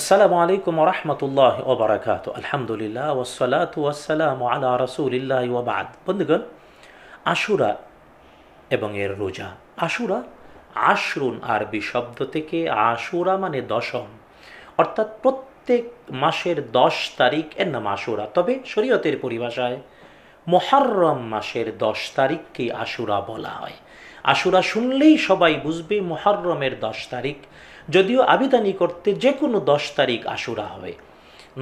আসসালামু আলাইকুম রহমতুল্লাহ ওবরাকাত আলহামদুলিল্লাহ ওসলাত ওয়াসালাম আলা রসুলিল্লাহ ওবাদ বন্ধুগণ আশুরা এবং এর রোজা আশুরা আশরুন আরবি শব্দ থেকে আশুরা মানে দশম অর্থাৎ প্রত্যেক মাসের দশ তারিখ এর নাম আশুরা তবে শরীয়তের পরিভাষায় মহারম মাসের দশ তারিখকে আশুরা বলা হয় আশুরা শুনলেই সবাই বুঝবে মহারমের দশ তারিখ যদিও আবিদানি করতে যে কোনো দশ তারিখ আশুরা হয়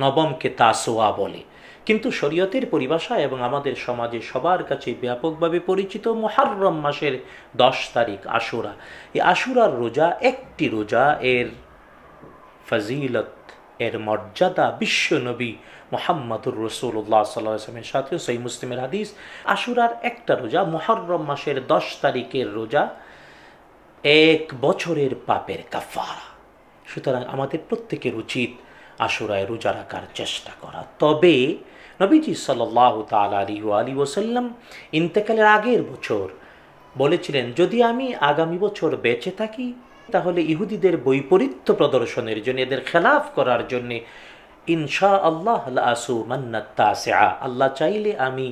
নবমকে তাসোয়া বলে কিন্তু শরীয়তের পরিভাষা এবং আমাদের সমাজে সবার কাছে ব্যাপকভাবে পরিচিত মহারম মাসের দশ তারিখ আশুরা এই আশুরার রোজা একটি রোজা এর ফজিলত এর মর্যাদা বিশ্ব নবী মোহাম্মদুর রসুল্লাহ সাল্লামের সাথে সেই মুসলিমের হাদিস আশুরার একটা রোজা মোহরম মাসের দশ তারিখের রোজা এক বছরের পাপের কাফারা সুতরাং আমাদের প্রত্যেকের উচিত আশুরায় রোজা রাখার চেষ্টা করা তবে নবীজি সাল্লাহ তাল আলী আলী ওসাল্লাম ইন্তেকালের আগের বছর বলেছিলেন যদি আমি আগামী বছর বেঁচে থাকি তাহলে ইহুদিদের বৈপরীত্য প্রদর্শনের জন্য এদের খেলাফ করার জন্যে ইনশা আল্লাহ আসু মান্নাত্তা আল্লাহ চাইলে আমি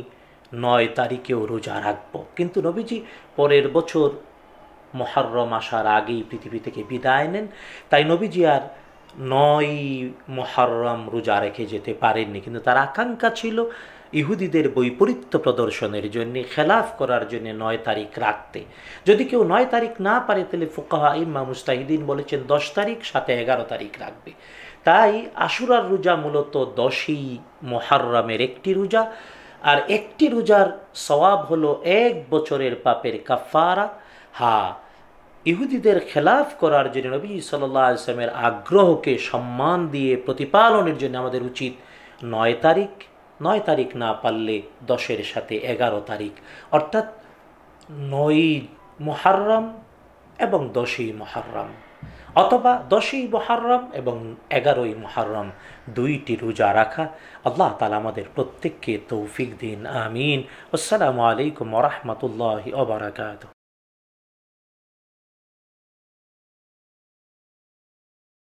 নয় তারিখেও রোজা রাখব কিন্তু নবীজি পরের বছর মহরম আসার আগেই পৃথিবী থেকে বিদায় নেন তাই নবীজি আর নয় মহরম রোজা রেখে যেতে পারেননি কিন্তু তার আকাঙ্ক্ষা ছিল ইহুদিদের বৈপরীত্য প্রদর্শনের জন্য খেলাফ করার জন্য নয় তারিখ রাখতে যদি কেউ নয় তারিখ না পারে তাহলে ফোকাহা ইম্মা মুস্তাহিদিন বলেছেন দশ তারিখ সাথে এগারো তারিখ রাখবে তাই আশুরার রোজা মূলত দশই মহারমের একটি রোজা আর একটি রোজার সওয়াব হলো এক বছরের পাপের কাফারা হা হ্যাঁ, ইহুদিদের খেলাফ করার জন্য নবী সাল্লামের আগ্রহকে সম্মান দিয়ে প্রতিপালনের জন্য আমাদের উচিত নয় তারিখ নয় তারিখ না পারলে দশের সাথে এগারো তারিখ অর্থাৎ নয় মহারম এবং দশই মহারম অথবা দশই মহারম এবং এগারোই মহারম দুইটি রোজা রাখা আল্লাহ তালা আমাদের প্রত্যেককে তৌফিক দিন আমিন আসসালামু আলাইকুম রহমতুল্লাহ ওবরাকাত